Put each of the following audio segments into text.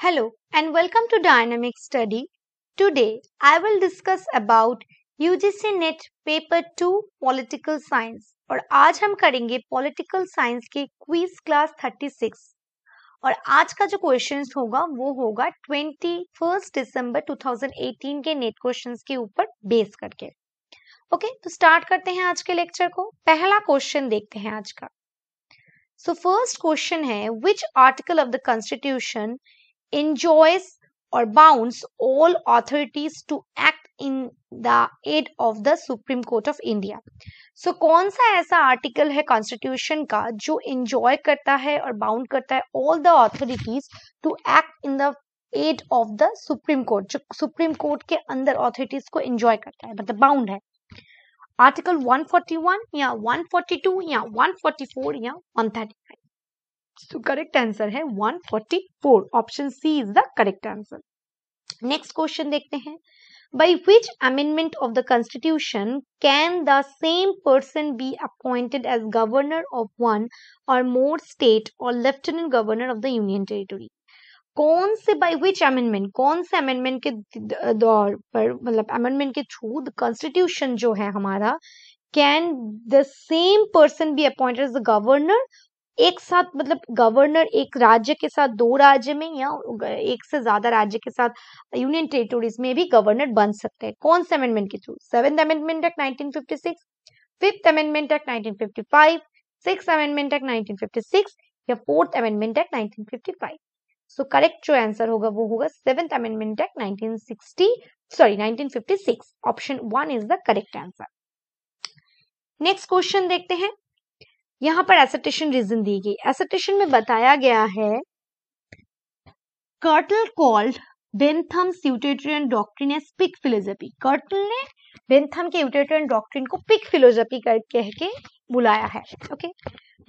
Hello and welcome to Dynamic Study. Today I will discuss about UGC NET Paper 2 Political Science. और आज हम करेंगे Political science के Quiz Class 36 और आज का जो क्वेश्चन होगा वो होगा 21st December 2018 के नेट क्वेश्चन e के ऊपर बेस करके ओके तो स्टार्ट करते हैं आज के लेक्चर को पहला क्वेश्चन देखते हैं आज का सो फर्स्ट क्वेश्चन है which article of the constitution enjoys or bounds all authorities to act in the aid of the Supreme Court of India so कौन सा ऐसा आर्टिकल है कॉन्स्टिट्यूशन का जो इंजॉय करता है और बाउंड करता है all the authorities to act in the aid of the Supreme Court जो सुप्रीम कोर्ट के अंदर ऑथोरिटीज को एंजॉय करता है मतलब बाउंड है आर्टिकल 141 या 142 या 144 या 135 सो करेक्ट आंसर है 144. Option C is the correct answer next question देखते हैं. By which amendment of the constitution can the same person be appointed as governor of one or more state or lieutenant governor of the union territory? कौन से by which amendment? कौन से amendment के दौर पर मतलब amendment के through the Constitution जो है हमारा can the same person be appointed as the Governor एक साथ मतलब गवर्नर एक राज्य के साथ दो राज्य में या एक से ज्यादा राज्य के साथ यूनियन टेरिटोरीज में भी गवर्नर बन सकते हैं कौन से अमेंडमेंट के through seventh amendment act 1956 fifth amendment act 1955 six amendment act 1956 या fourth amendment act 1955 so so, correct जो आंसर होगा वो होगा seventh amendment act nineteen sorry six option one is the correct answer next question देखते हैं यहां पर एसेटेशन reason दी गई एसेटेशन में बताया गया है Carlyle called Bentham utilitarian doctrine as pig philosophy Carlyle ने बेंथम के यूटेटरियन डॉक्ट्रिन को पिक फिलोसफी कर कह के बुलाया है ओके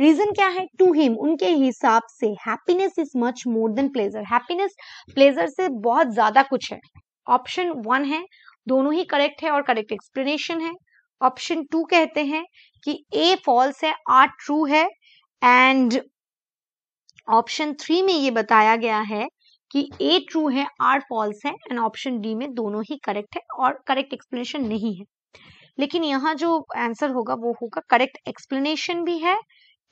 रीजन क्या है टू हिम उनके हिसाब से happiness is much more than pleasure happiness pleasure से बहुत ज्यादा कुछ है ऑप्शन वन है दोनों ही करेक्ट है और करेक्ट एक्सप्लेनेशन है ऑप्शन टू कहते हैं कि ए फॉल्स है आर ट्रू है एंड ऑप्शन थ्री में ये बताया गया है कि ए ट्रू है आर फॉल्स है एंड ऑप्शन डी में दोनों ही करेक्ट है और करेक्ट एक्सप्लेनेशन नहीं है लेकिन यहाँ जो आंसर होगा वो होगा करेक्ट एक्सप्लेनेशन भी है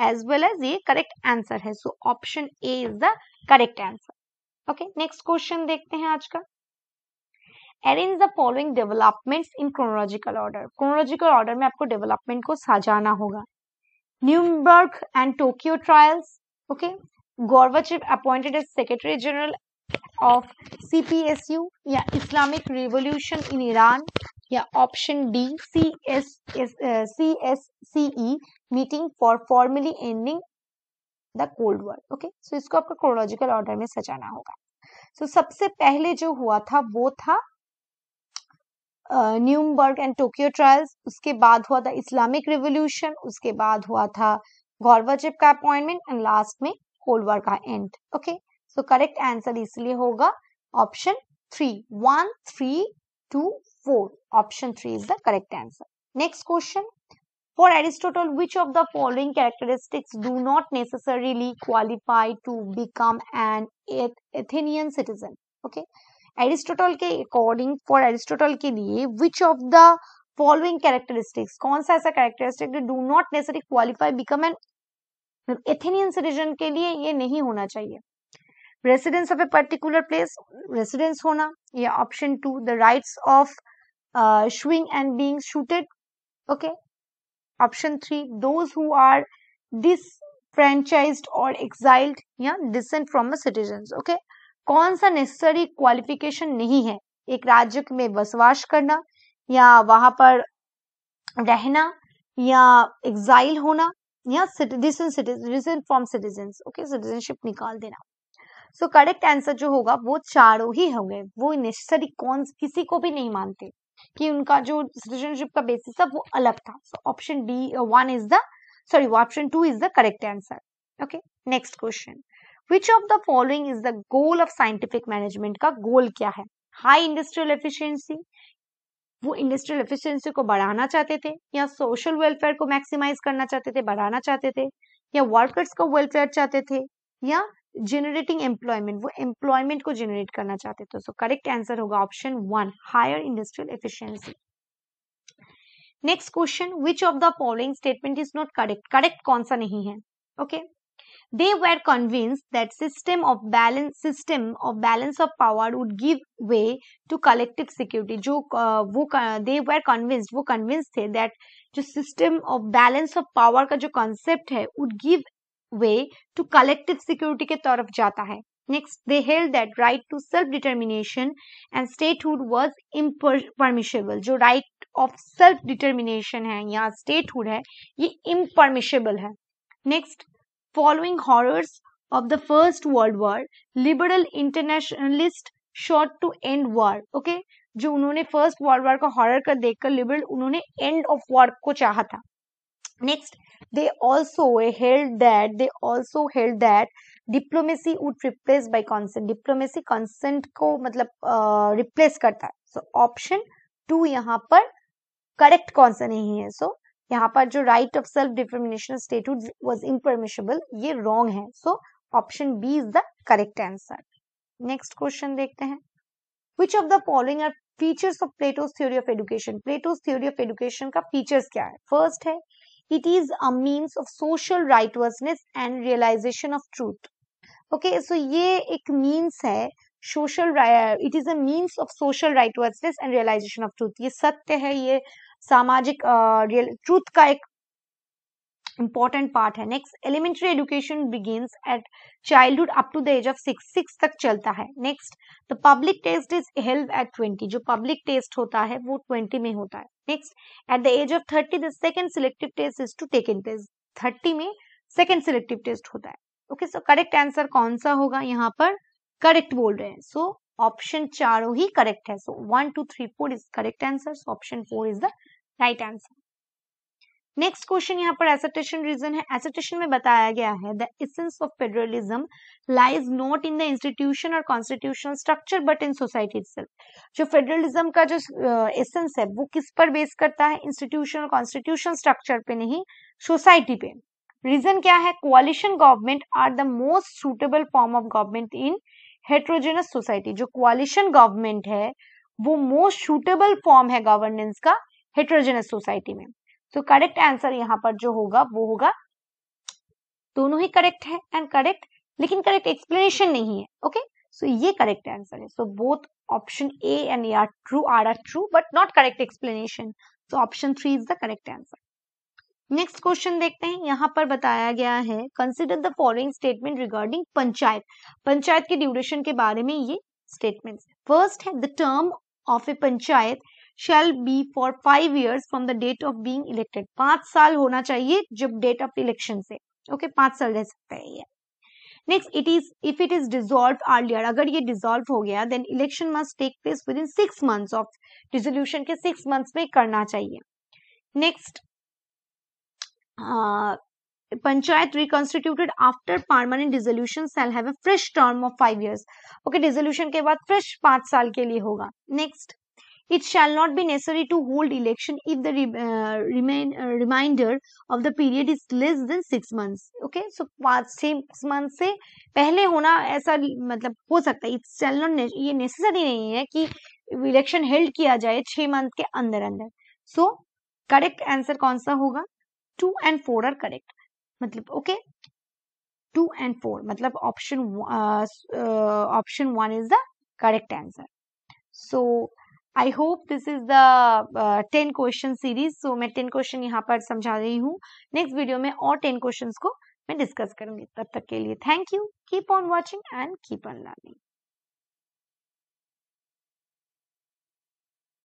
एज वेल एज ये करेक्ट आंसर है so option A is the correct answer okay next question देखते हैं आज का arrange the following developments in chronological order chronological order में आपको डेवलपमेंट को सजाना होगा Nuremberg and Tokyo trials okay Gorbachev appointed as secretary general of CPSU या इस्लामिक रिवोल्यूशन इन ईरान या option D C S C S C E meeting for formally ending the cold war okay so इसको आपको chronological order में सजाना होगा सो so, सबसे पहले जो हुआ था वो था न्यूमबर्ग एंड टोक्यो ट्रायल्स उसके बाद हुआ था इस्लामिक रिवोल्यूशन उसके बाद हुआ था गौरवाचिप का अपॉइंटमेंट एंड लास्ट में कोल्ड वॉर का end okay so correct answer इसलिए होगा option three one three two four option three is the correct answer next question For Aristotle, which of the following characteristics do not necessarily qualify to become an Athenian citizen? Okay, Aristotle के according for Aristotle के लिए which of the following characteristics कौन सा ऐसा characteristic do not necessary qualify become an Athenian citizen के लिए ये नहीं होना चाहिए residence of a particular place residence होना या option two the right of suing and being sued okay option three those who are disfranchised और exiled या descent from a citizen okay कौन सा नेसेसरी क्वालिफिकेशन नहीं है एक राज्य में बसवास करना या वहां पर रहना या एग्जाइल होना या citizen citizen from citizen okay citizenship निकाल देना सो करेक्ट आंसर जो होगा वो चारों ही होंगे वो नेसेसरी कौन किसी को भी नहीं मानते कि उनका जो सिटीजनशिप का बेसिस था वो अलग था option D one is the sorry option two is the correct answer okay next question which of the following is the goal of scientific management का गोल क्या है हाई इंडस्ट्रियल एफिशियंसी वो industrial efficiency को बढ़ाना चाहते थे या social welfare को मैक्सिमाइज करना चाहते थे बढ़ाना चाहते थे या वर्कर्स का वेलफेयर चाहते थे या जेनरेटिंग एम्प्लॉयमेंट वो एम्प्लॉयमेंट को जेनरेट करना चाहते थे सो करेक्ट आंसर होगा option one higher industrial efficiency next question which of the following statement is not correct correct कौन सा नहीं है okay okay? They were convinced that system of balance system of balance of power would give way to collective security. jo uh, wo uh, they were convinced wo convinced the that jo system of balance of power ka jo concept hai would give way to collective security ke taraf jata hai Next, they held that right to self-determination and statehood was impermissible. jo right of self-determination hai ya statehood hai ye impermissible hai Next, Following horrors of the First World War, liberal internationalist short to end war okay जो उन्होंने first world war का horror का देखकर liberal उन्होंने end of war को चाहा था next they also held that they also held that diplomacy would replace by consent diplomacy consent को मतलब uh, replace करता है so option टू यहाँ पर करेक्ट कौन सा नहीं है सो यहाँ पर जो right of self determination statehood was impermissible ये रॉन्ग है so option B is the correct answer next question देखते हैं which of the following are features of Plato's theory of education Plato's theory of education का features क्या है first है it is a means of social righteousness and realization of truth okay so ये एक means है social it is a means of social righteousness and realization of truth ये सत्य है ये सामाजिक रियल ट्रूथ का एक इम्पॉर्टेंट पार्ट है next elementary education begins at childhood up to the age of six six तक चलता है next the public test is held at twenty जो पब्लिक टेस्ट होता है वो ट्वेंटी में होता है next at the age of thirty the second selective test is to take in place thirty में सेकेंड सिलेक्टिव टेस्ट होता है ओके सो करेक्ट आंसर कौन सा होगा यहाँ पर करेक्ट बोल रहे हैं सो ऑप्शन चारों ही करेक्ट है so one two three four is correct answer so option four is the right answer next question यहाँ पर एसेटेशन रीजन है एसेटेशन में बताया गया है the essence of federalism lies not in the institution or constitutional structure but in society it जो federalism का जो एसेंस uh, है वो किस पर बेस करता है इंस्टीट्यूशन और कॉन्स्टिट्यूशन स्ट्रक्चर पे नहीं सोसाइटी पे रीजन क्या है coalition government are the most suitable form of government in heterogeneous society जो क्वालिशन गवर्नमेंट है वो मोस्ट सुटेबल फॉर्म है गवर्नेंस का हेट्रोजेनस सोसाइटी में तो करेक्ट आंसर यहाँ पर जो होगा वो होगा दोनों ही करेक्ट है एंड करेक्ट लेकिन करेक्ट एक्सप्लेनेशन नहीं है ओके सो ये करेक्ट आंसर है so both option A and A are true R are true but not correct explanation so option three is the correct answer next question देखते हैं यहाँ पर बताया गया है consider the following statement regarding panchayat panchayat के duration के बारे में ये स्टेटमेंट फर्स्ट है the term of A panchayat shall be for five years from the date of being elected पांच साल होना चाहिए जब डेट ऑफ इलेक्शन से ओके okay, पांच साल रह सकता है ये next it is if it is dissolve earlier अगर ये डिजोल्व हो गया then election must take place within six months of dissolution के सिक्स मंथ्स में करना चाहिए next uh, panchayat reconstituted after permanent dissolution shall है fresh term of five years okay dissolution के बाद फ्रेश पांच साल के लिए होगा next It shall not be necessary to hold election if the re, uh, remain uh, reminder of the period is less than six months. Okay, so पाँच six months से पहले होना ऐसा मतलब हो सकता है इट शैल नॉट ये नेसेसरी नहीं है कि इलेक्शन हेल्ड किया जाए छह मंथ के अंदर अंदर सो करेक्ट आंसर कौन सा होगा two and four are correct मतलब okay okay? Two and four मतलब option option one is the correct answer so I hope this is the ten question series so मैं टेन क्वेश्चन यहाँ पर समझा रही हूँ नेक्स्ट वीडियो में और टेन क्वेश्चन को मैं डिस्कस करूंगी तब तक के लिए thank you keep on watching and keep on learning